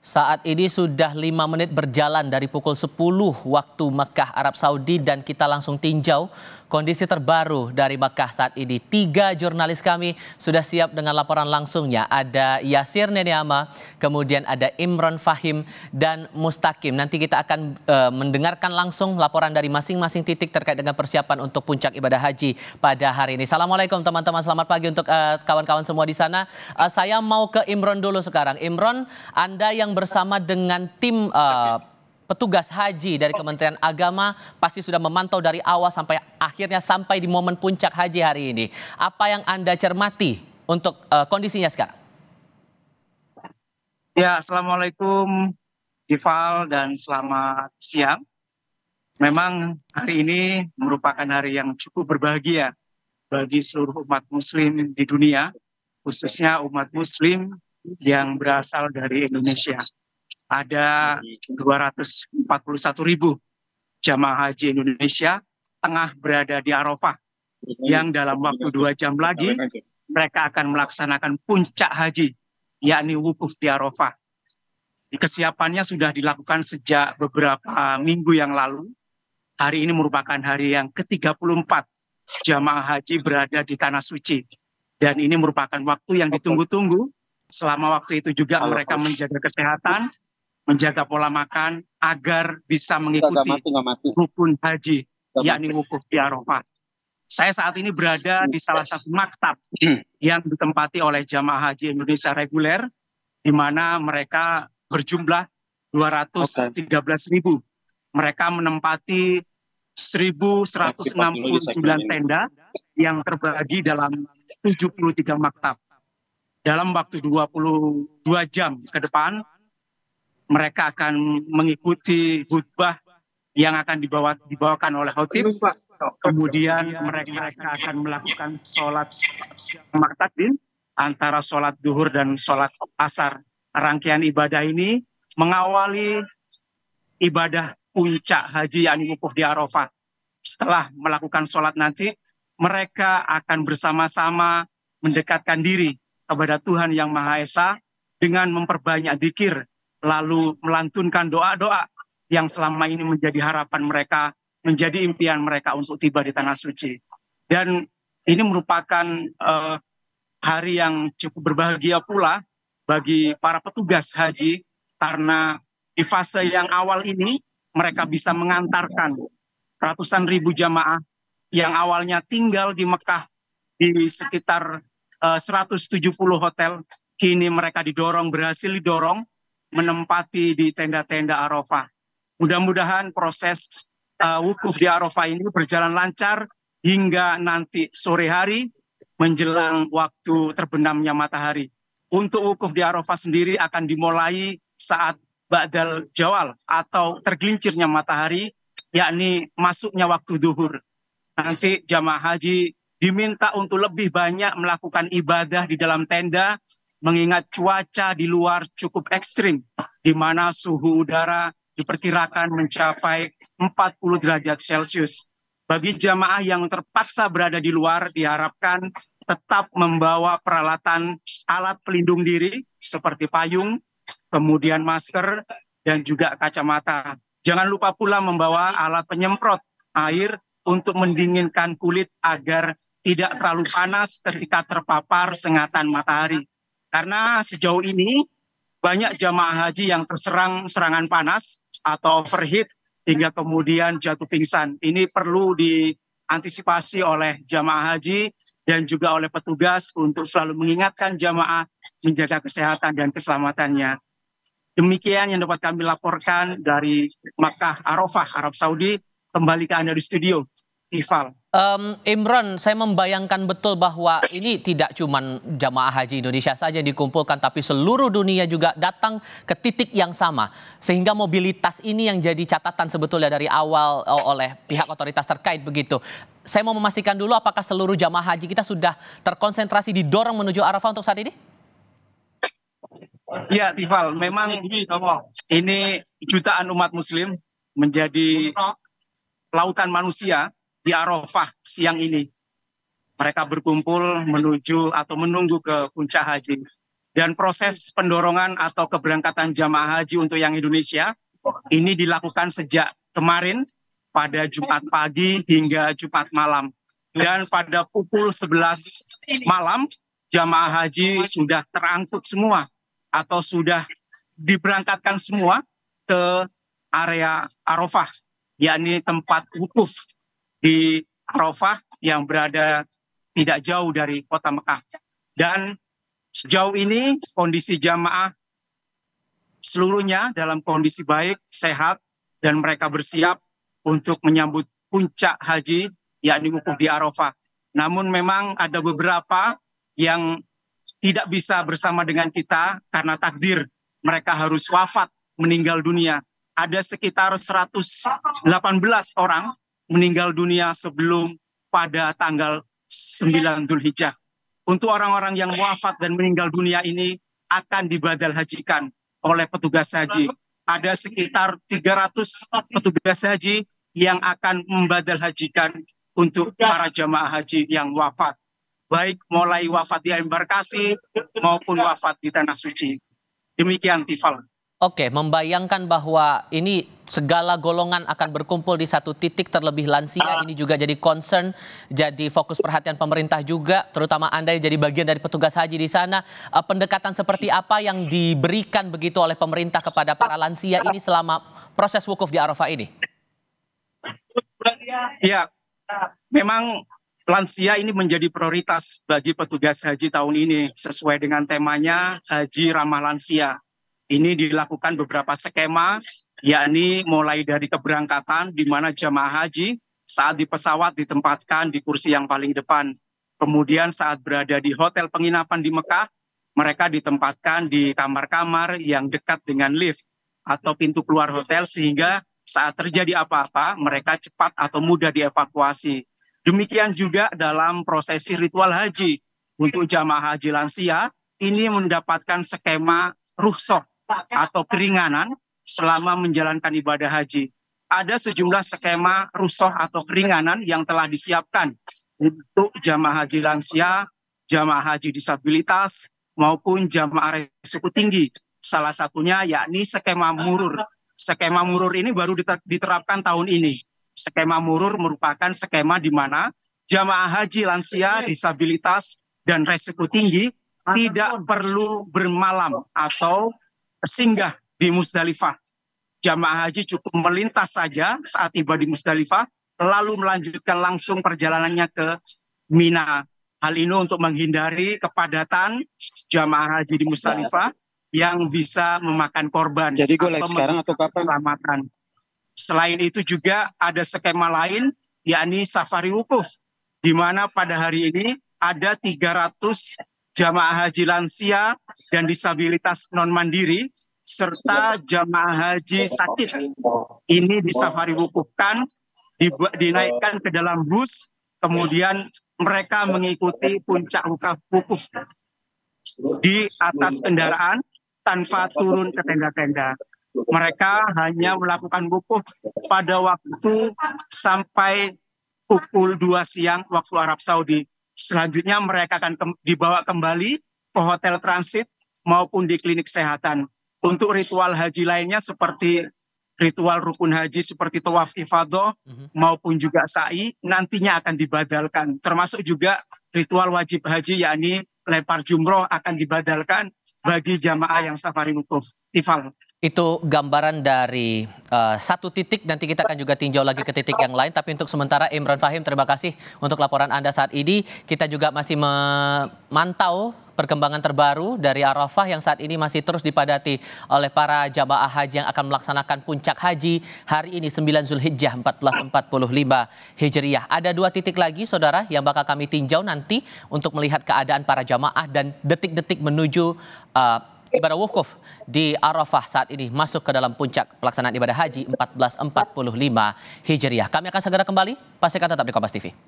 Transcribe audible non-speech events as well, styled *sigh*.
Saat ini sudah lima menit berjalan dari pukul 10 waktu Mekah Arab Saudi dan kita langsung tinjau kondisi terbaru dari Mekah saat ini. Tiga jurnalis kami sudah siap dengan laporan langsungnya. Ada Yasir Neneama, kemudian ada Imron Fahim dan Mustaqim Nanti kita akan e, mendengarkan langsung laporan dari masing-masing titik terkait dengan persiapan untuk puncak ibadah haji pada hari ini. Assalamualaikum teman-teman, selamat pagi untuk eh, kawan-kawan e, semua di sana. E, saya mau ke Imron dulu sekarang. Imron, Anda yang yang bersama dengan tim uh, petugas haji dari Kementerian Agama pasti sudah memantau dari awal sampai akhirnya sampai di momen puncak haji hari ini. Apa yang Anda cermati untuk uh, kondisinya sekarang? Ya, Assalamualaikum Jifal dan selamat siang. Memang hari ini merupakan hari yang cukup berbahagia bagi seluruh umat muslim di dunia, khususnya umat muslim yang berasal dari Indonesia. Ada 241 ribu jamaah haji Indonesia tengah berada di Arafah yang dalam waktu dua jam lagi mereka akan melaksanakan puncak haji, yakni wukuf di Arafah. Kesiapannya sudah dilakukan sejak beberapa minggu yang lalu. Hari ini merupakan hari yang ke-34 jamaah haji berada di Tanah Suci. Dan ini merupakan waktu yang ditunggu-tunggu Selama waktu itu juga Halo. mereka menjaga kesehatan, menjaga pola makan agar bisa mengikuti rukun haji, yakni wukuf di Arafah. Saya saat ini berada di salah satu maktab *clears throat* yang ditempati oleh jamaah haji Indonesia reguler, di mana mereka berjumlah 213 ribu. Mereka menempati 1.169 tenda yang terbagi dalam 73 maktab dalam waktu 22 jam ke depan mereka akan mengikuti khutbah yang akan dibawa, dibawakan oleh khotib. Kemudian mereka mereka akan melakukan sholat maktadin antara sholat duhur dan sholat asar. Rangkaian ibadah ini mengawali ibadah puncak haji yang wukuf di Arafah. Setelah melakukan sholat nanti, mereka akan bersama-sama mendekatkan diri kepada Tuhan Yang Maha Esa dengan memperbanyak dikir, lalu melantunkan doa-doa yang selama ini menjadi harapan mereka, menjadi impian mereka untuk tiba di Tanah Suci. Dan ini merupakan uh, hari yang cukup berbahagia pula bagi para petugas haji karena di fase yang awal ini mereka bisa mengantarkan ratusan ribu jamaah yang awalnya tinggal di Mekah di sekitar 170 eh, hotel kini mereka didorong berhasil didorong menempati di tenda-tenda Arafah. Mudah-mudahan proses uh, wukuf di Arafah ini berjalan lancar hingga nanti sore hari menjelang waktu terbenamnya matahari. Untuk wukuf di Arafah sendiri akan dimulai saat Ba'dal Jawal atau tergelincirnya matahari, yakni masuknya waktu duhur. Nanti jamaah haji diminta untuk lebih banyak melakukan ibadah di dalam tenda mengingat cuaca di luar cukup ekstrim di mana suhu udara diperkirakan mencapai 40 derajat Celcius. Bagi jamaah yang terpaksa berada di luar diharapkan tetap membawa peralatan alat pelindung diri seperti payung, kemudian masker dan juga kacamata. Jangan lupa pula membawa alat penyemprot air untuk mendinginkan kulit agar tidak terlalu panas ketika terpapar sengatan matahari. Karena sejauh ini banyak jamaah haji yang terserang serangan panas atau overheat hingga kemudian jatuh pingsan. Ini perlu diantisipasi oleh jamaah haji dan juga oleh petugas untuk selalu mengingatkan jamaah menjaga kesehatan dan keselamatannya. Demikian yang dapat kami laporkan dari Makkah Arafah, Arab Saudi. Kembali ke Anda di studio, Ival. Um, Imron, saya membayangkan betul bahwa ini tidak cuma jamaah haji Indonesia saja yang dikumpulkan, tapi seluruh dunia juga datang ke titik yang sama. Sehingga mobilitas ini yang jadi catatan sebetulnya dari awal oleh pihak otoritas terkait begitu. Saya mau memastikan dulu apakah seluruh jamaah haji kita sudah terkonsentrasi didorong menuju Arafah untuk saat ini? Ya, Tifal, memang ini jutaan umat muslim menjadi lautan manusia di Arafah siang ini. Mereka berkumpul menuju atau menunggu ke puncak haji. Dan proses pendorongan atau keberangkatan jamaah haji untuk yang Indonesia ini dilakukan sejak kemarin pada Jumat pagi hingga Jumat malam. Dan pada pukul 11 malam jamaah haji sudah terangkut semua atau sudah diberangkatkan semua ke area Arafah, yakni tempat wukuf di Arafah yang berada tidak jauh dari kota Mekah. Dan sejauh ini kondisi jamaah seluruhnya dalam kondisi baik, sehat, dan mereka bersiap untuk menyambut puncak haji, yakni wukuf di Arafah. Namun memang ada beberapa yang tidak bisa bersama dengan kita karena takdir. Mereka harus wafat, meninggal dunia. Ada sekitar 118 orang meninggal dunia sebelum pada tanggal 9 Dzulhijjah. Untuk orang-orang yang wafat dan meninggal dunia ini akan dibadal hajikan oleh petugas haji. Ada sekitar 300 petugas haji yang akan membadal hajikan untuk para jamaah haji yang wafat. Baik mulai wafat di embarkasi maupun wafat di tanah suci. Demikian Tifal. Oke, membayangkan bahwa ini segala golongan akan berkumpul di satu titik terlebih lansia ini juga jadi concern jadi fokus perhatian pemerintah juga terutama Anda yang jadi bagian dari petugas haji di sana eh, pendekatan seperti apa yang diberikan begitu oleh pemerintah kepada para lansia ini selama proses wukuf di Arafah ini Ya memang lansia ini menjadi prioritas bagi petugas haji tahun ini sesuai dengan temanya haji ramah lansia ini dilakukan beberapa skema, yakni mulai dari keberangkatan di mana jamaah haji saat di pesawat ditempatkan di kursi yang paling depan. Kemudian saat berada di hotel penginapan di Mekah, mereka ditempatkan di kamar-kamar yang dekat dengan lift atau pintu keluar hotel sehingga saat terjadi apa-apa mereka cepat atau mudah dievakuasi. Demikian juga dalam prosesi ritual haji. Untuk jamaah haji lansia ini mendapatkan skema ruhsah atau keringanan selama menjalankan ibadah haji. Ada sejumlah skema rusoh atau keringanan yang telah disiapkan untuk jamaah haji lansia, jamaah haji disabilitas, maupun jamaah resiko tinggi. Salah satunya yakni skema murur. Skema murur ini baru diterapkan tahun ini. Skema murur merupakan skema di mana jamaah haji lansia, disabilitas, dan resiko tinggi tidak perlu bermalam atau singgah di Musdalifah. Jamaah haji cukup melintas saja saat tiba di Musdalifah, lalu melanjutkan langsung perjalanannya ke Mina. Hal ini untuk menghindari kepadatan jamaah haji di Musdalifah yang bisa memakan korban. Jadi gue like sekarang atau kapan? Selamatan. Selain itu juga ada skema lain, yakni safari wukuf, di mana pada hari ini ada 300 jamaah haji lansia dan disabilitas non mandiri serta jamaah haji sakit ini disafari wukufkan dinaikkan ke dalam bus kemudian mereka mengikuti puncak wukuf di atas kendaraan tanpa turun ke tenda-tenda mereka hanya melakukan wukuf pada waktu sampai pukul 2 siang waktu Arab Saudi Selanjutnya mereka akan ke dibawa kembali ke hotel transit maupun di klinik kesehatan. Untuk ritual haji lainnya seperti ritual rukun haji seperti tawaf ifadah mm-hmm. maupun juga sa'i nantinya akan dibadalkan. Termasuk juga ritual wajib haji yakni lepar jumroh akan dibadalkan bagi jamaah yang safari wukuf. Tifal. Itu gambaran dari uh, satu titik, nanti kita akan juga tinjau lagi ke titik yang lain. Tapi untuk sementara Imran Fahim terima kasih untuk laporan Anda saat ini. Kita juga masih memantau perkembangan terbaru dari Arafah yang saat ini masih terus dipadati oleh para jamaah haji yang akan melaksanakan puncak haji hari ini 9 Zulhijjah 1445 Hijriah. Ada dua titik lagi saudara yang bakal kami tinjau nanti untuk melihat keadaan para jamaah dan detik-detik menuju uh, ibadah wukuf di Arafah saat ini masuk ke dalam puncak pelaksanaan ibadah haji 1445 Hijriah. Kami akan segera kembali, pastikan tetap di Kompas TV.